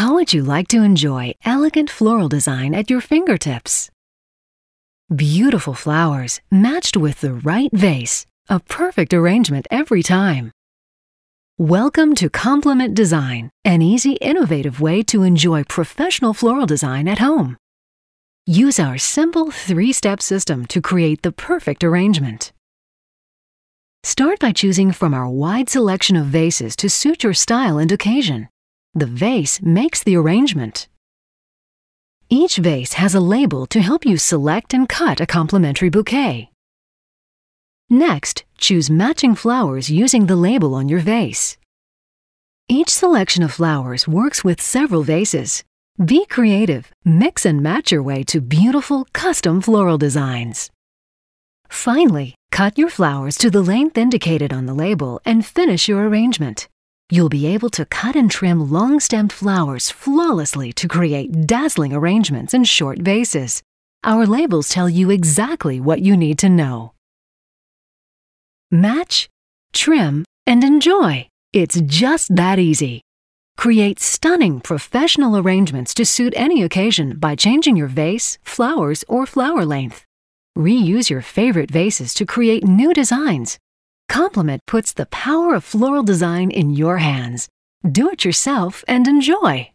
How would you like to enjoy elegant floral design at your fingertips? Beautiful flowers matched with the right vase, a perfect arrangement every time. Welcome to Compliment Design, an easy, innovative way to enjoy professional floral design at home. Use our simple three-step system to create the perfect arrangement. Start by choosing from our wide selection of vases to suit your style and occasion. The vase makes the arrangement. Each vase has a label to help you select and cut a complementary bouquet. Next, choose matching flowers using the label on your vase. Each selection of flowers works with several vases. Be creative, mix and match your way to beautiful custom floral designs. Finally, cut your flowers to the length indicated on the label and finish your arrangement. You'll be able to cut and trim long-stemmed flowers flawlessly to create dazzling arrangements in short vases. Our labels tell you exactly what you need to know. Match, trim, and enjoy. It's just that easy. Create stunning professional arrangements to suit any occasion by changing your vase, flowers, or flower length. Reuse your favorite vases to create new designs Compliment puts the power of floral design in your hands. Do it yourself and enjoy.